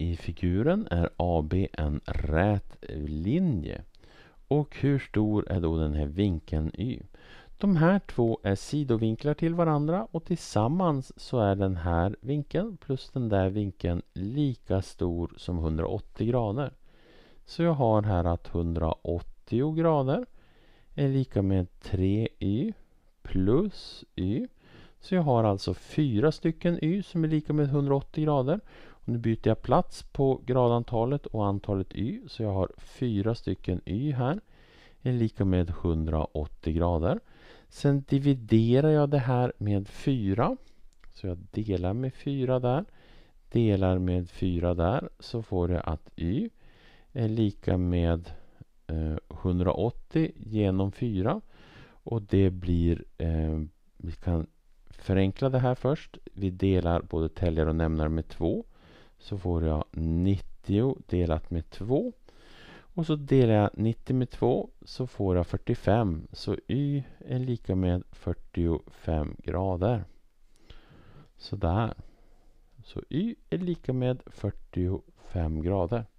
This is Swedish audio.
I figuren är AB en rät linje. Och hur stor är då den här vinkeln Y? De här två är sidovinklar till varandra och tillsammans så är den här vinkeln plus den där vinkeln lika stor som 180 grader. Så jag har här att 180 grader är lika med 3y plus y så jag har alltså fyra stycken y som är lika med 180 grader. Och nu byter jag plats på gradantalet och antalet y. Så jag har fyra stycken y här. är lika med 180 grader. Sen dividerar jag det här med 4. Så jag delar med 4 där. Delar med 4 där. Så får jag att y är lika med 180 eh, genom 4. Och det blir, eh, vi kan förenkla det här först. Vi delar både täljare och nämnare med 2. Så får jag 90 delat med 2. Och så delar jag 90 med 2 så får jag 45. Så y är lika med 45 grader. Sådär. Så y är lika med 45 grader.